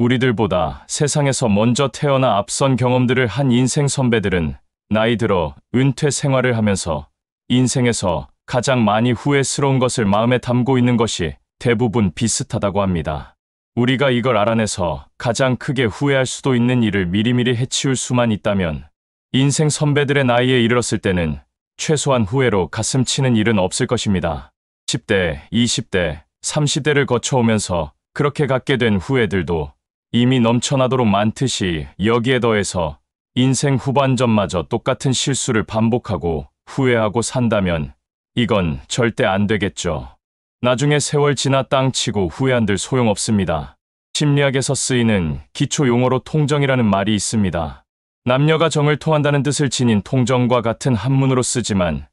우리들보다 세상에서 먼저 태어나 앞선 경험들을 한 인생 선배들은 나이 들어 은퇴 생활을 하면서 인생에서 가장 많이 후회스러운 것을 마음에 담고 있는 것이 대부분 비슷하다고 합니다. 우리가 이걸 알아내서 가장 크게 후회할 수도 있는 일을 미리미리 해치울 수만 있다면 인생 선배들의 나이에 이르렀을 때는 최소한 후회로 가슴 치는 일은 없을 것입니다. 10대, 20대, 30대를 거쳐오면서 그렇게 갖게 된 후회들도 이미 넘쳐나도록 많듯이 여기에 더해서 인생 후반전마저 똑같은 실수를 반복하고 후회하고 산다면 이건 절대 안 되겠죠. 나중에 세월 지나 땅치고 후회한들 소용없습니다. 심리학에서 쓰이는 기초 용어로 통정이라는 말이 있습니다. 남녀가 정을 통한다는 뜻을 지닌 통정과 같은 한문으로 쓰지만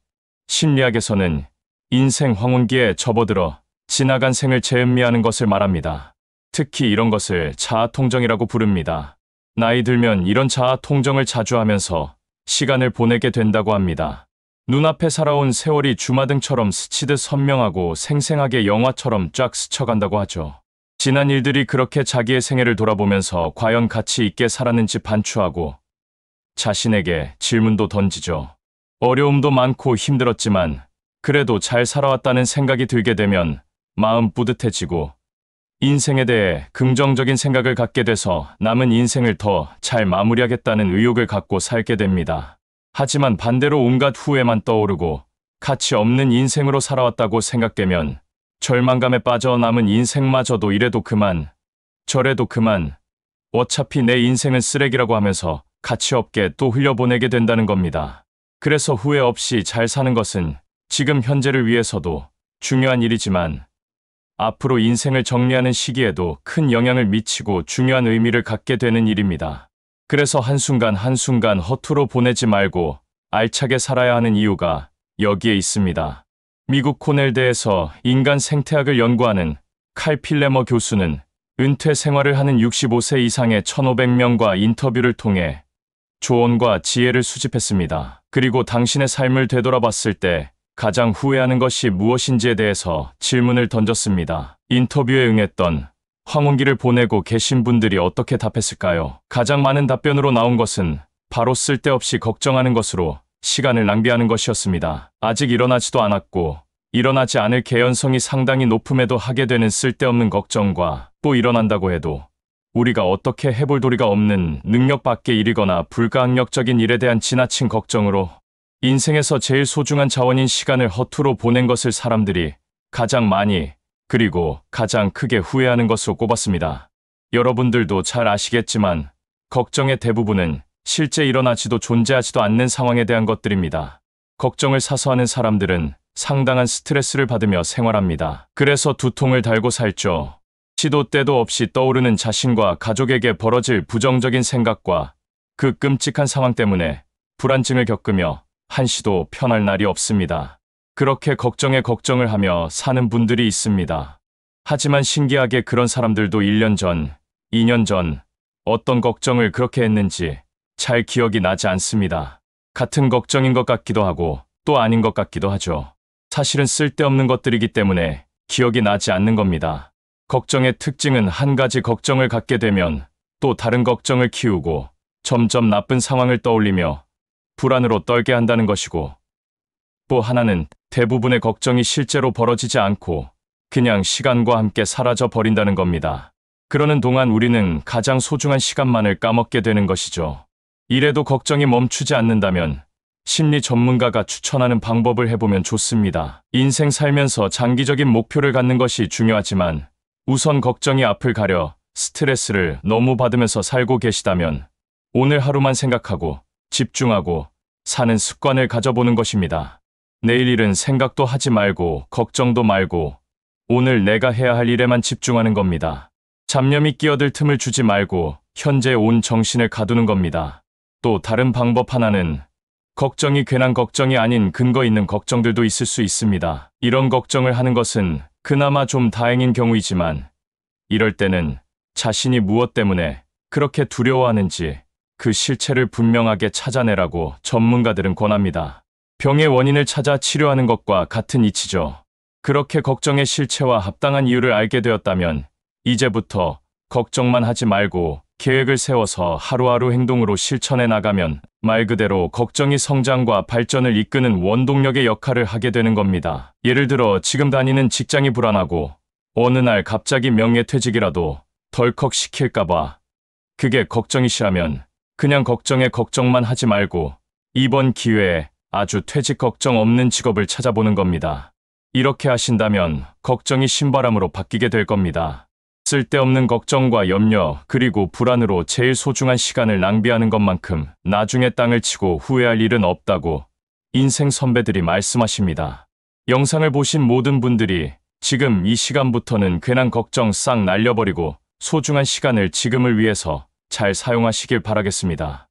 심리학에서는 인생 황혼기에 접어들어 지나간 생을 재음미하는 것을 말합니다. 특히 이런 것을 자아 통정이라고 부릅니다. 나이 들면 이런 자아 통정을 자주 하면서 시간을 보내게 된다고 합니다. 눈앞에 살아온 세월이 주마등처럼 스치듯 선명하고 생생하게 영화처럼 쫙 스쳐간다고 하죠. 지난 일들이 그렇게 자기의 생애를 돌아보면서 과연 가치 있게 살았는지 반추하고 자신에게 질문도 던지죠. 어려움도 많고 힘들었지만 그래도 잘 살아왔다는 생각이 들게 되면 마음 뿌듯해지고 인생에 대해 긍정적인 생각을 갖게 돼서 남은 인생을 더 잘 마무리하겠다는 의욕을 갖고 살게 됩니다. 하지만 반대로 온갖 후회만 떠오르고 가치 없는 인생으로 살아왔다고 생각되면 절망감에 빠져 남은 인생마저도 이래도 그만, 저래도 그만, 어차피 내 인생은 쓰레기라고 하면서 가치 없게 또 흘려보내게 된다는 겁니다. 그래서 후회 없이 잘 사는 것은 지금 현재를 위해서도 중요한 일이지만 앞으로 인생을 정리하는 시기에도 큰 영향을 미치고 중요한 의미를 갖게 되는 일입니다. 그래서 한순간 한순간 허투루 보내지 말고 알차게 살아야 하는 이유가 여기에 있습니다. 미국 코넬대에서 인간 생태학을 연구하는 칼 필레머 교수는 은퇴 생활을 하는 65세 이상의 1,500명과 인터뷰를 통해 조언과 지혜를 수집했습니다. 그리고 당신의 삶을 되돌아봤을 때 가장 후회하는 것이 무엇인지에 대해서 질문을 던졌습니다. 인터뷰에 응했던 황혼기를 보내고 계신 분들이 어떻게 답했을까요? 가장 많은 답변으로 나온 것은 바로 쓸데없이 걱정하는 것으로 시간을 낭비하는 것이었습니다. 아직 일어나지도 않았고 일어나지 않을 개연성이 상당히 높음에도 하게 되는 쓸데없는 걱정과 또 일어난다고 해도 우리가 어떻게 해볼 도리가 없는 능력밖에 일이거나 불가항력적인 일에 대한 지나친 걱정으로 인생에서 제일 소중한 자원인 시간을 허투루 보낸 것을 사람들이 가장 많이 그리고 가장 크게 후회하는 것으로 꼽았습니다. 여러분들도 잘 아시겠지만 걱정의 대부분은 실제 일어나지도 존재하지도 않는 상황에 대한 것들입니다. 걱정을 사서 하는 사람들은 상당한 스트레스를 받으며 생활합니다. 그래서 두통을 달고 살죠. 시도 때도 없이 떠오르는 자신과 가족에게 벌어질 부정적인 생각과 그 끔찍한 상황 때문에 불안증을 겪으며 한시도 편할 날이 없습니다. 그렇게 걱정에 걱정을 하며 사는 분들이 있습니다. 하지만 신기하게 그런 사람들도 1년 전, 2년 전 어떤 걱정을 그렇게 했는지 잘 기억이 나지 않습니다. 같은 걱정인 것 같기도 하고 또 아닌 것 같기도 하죠. 사실은 쓸데없는 것들이기 때문에 기억이 나지 않는 겁니다. 걱정의 특징은 한 가지 걱정을 갖게 되면 또 다른 걱정을 키우고 점점 나쁜 상황을 떠올리며 불안으로 떨게 한다는 것이고 또 하나는 대부분의 걱정이 실제로 벌어지지 않고 그냥 시간과 함께 사라져 버린다는 겁니다. 그러는 동안 우리는 가장 소중한 시간만을 까먹게 되는 것이죠. 이래도 걱정이 멈추지 않는다면 심리 전문가가 추천하는 방법을 해보면 좋습니다. 인생 살면서 장기적인 목표를 갖는 것이 중요하지만 우선 걱정이 앞을 가려 스트레스를 너무 받으면서 살고 계시다면 오늘 하루만 생각하고 집중하고 사는 습관을 가져보는 것입니다. 내일 일은 생각도 하지 말고 걱정도 말고 오늘 내가 해야 할 일에만 집중하는 겁니다. 잡념이 끼어들 틈을 주지 말고 현재 온 정신을 가두는 겁니다. 또 다른 방법 하나는 걱정이 괜한 걱정이 아닌 근거 있는 걱정들도 있을 수 있습니다. 이런 걱정을 하는 것은 그나마 좀 다행인 경우이지만 이럴 때는 자신이 무엇 때문에 그렇게 두려워하는지 그 실체를 분명하게 찾아내라고 전문가들은 권합니다. 병의 원인을 찾아 치료하는 것과 같은 이치죠. 그렇게 걱정의 실체와 합당한 이유를 알게 되었다면 이제부터 걱정만 하지 말고 계획을 세워서 하루하루 행동으로 실천해 나가면 말 그대로 걱정이 성장과 발전을 이끄는 원동력의 역할을 하게 되는 겁니다. 예를 들어 지금 다니는 직장이 불안하고 어느 날 갑자기 명예퇴직이라도 덜컥 시킬까봐 그게 걱정이시라면 그냥 걱정에 걱정만 하지 말고 이번 기회에 아주 퇴직 걱정 없는 직업을 찾아보는 겁니다. 이렇게 하신다면 걱정이 신바람으로 바뀌게 될 겁니다. 쓸데없는 걱정과 염려 그리고 불안으로 제일 소중한 시간을 낭비하는 것만큼 나중에 땅을 치고 후회할 일은 없다고 인생 선배들이 말씀하십니다. 영상을 보신 모든 분들이 지금 이 시간부터는 괜한 걱정 싹 날려버리고 소중한 시간을 지금을 위해서 잘 사용하시길 바라겠습니다.